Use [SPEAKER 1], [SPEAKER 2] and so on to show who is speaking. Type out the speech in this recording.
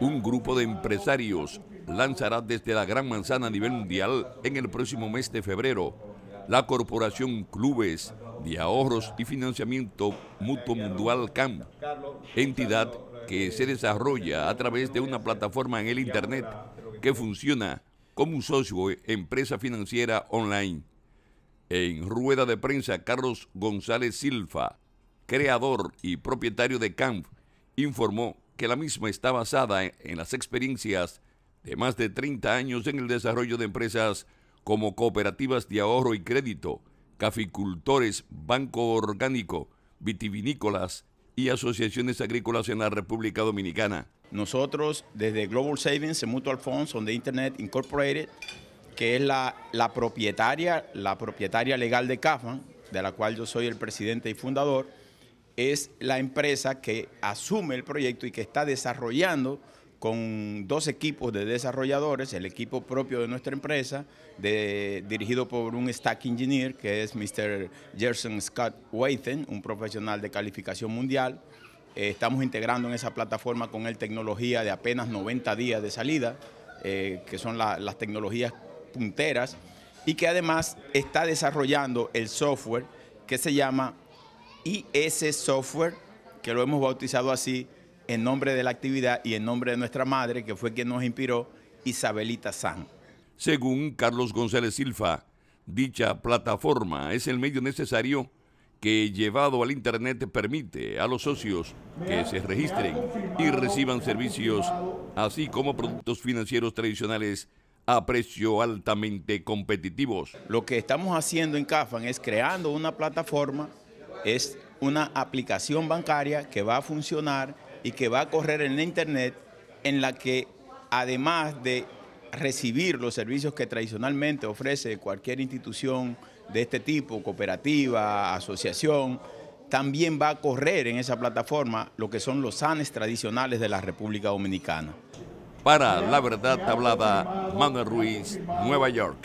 [SPEAKER 1] Un grupo de empresarios lanzará desde la Gran Manzana a nivel mundial en el próximo mes de febrero la Corporación Clubes de Ahorros y Financiamiento Mutuo Mundial CAMP, entidad que se desarrolla a través de una plataforma en el Internet que funciona como un socio empresa financiera online. En rueda de prensa, Carlos González Silva, creador y propietario de CAMP, informó que la misma está basada en, las experiencias de más de 30 años en el desarrollo de empresas como cooperativas de ahorro y crédito, caficultores, banco orgánico, vitivinícolas y asociaciones agrícolas en la República
[SPEAKER 2] Dominicana. Nosotros desde Global Savings Mutual Funds on the Internet Incorporated, que es la, propietaria, la propietaria legal de CAFAN, de la cual yo soy el presidente y fundador, es la empresa que asume el proyecto y que está desarrollando con dos equipos de desarrolladores, el equipo propio de nuestra empresa, dirigido por un stack engineer que es Mr. Gerson Scott Waithen, un profesional de calificación mundial. Eh, estamos integrando en esa plataforma con él tecnología de apenas 90 días de salida, eh, que son las tecnologías punteras, y que además está desarrollando el software que se llama y ese software, que lo hemos bautizado así, en nombre de la actividad y en nombre de nuestra madre, que fue quien nos inspiró, Isabelita San. Según Carlos González Silva, dicha plataforma es el medio necesario
[SPEAKER 1] que llevado al Internet permite a los socios que se registren y reciban servicios, así como productos financieros tradicionales a precio
[SPEAKER 2] altamente competitivos. Lo que estamos haciendo en CAFAN es creando una plataforma es una aplicación bancaria que va a funcionar y que va a correr en la Internet, en la que además de recibir los servicios que tradicionalmente ofrece cualquier institución de este tipo, cooperativa, asociación, también va a correr en esa plataforma lo que son los SANES tradicionales de la República Dominicana. Para la verdad hablada, Manuel Ruiz, Nueva York.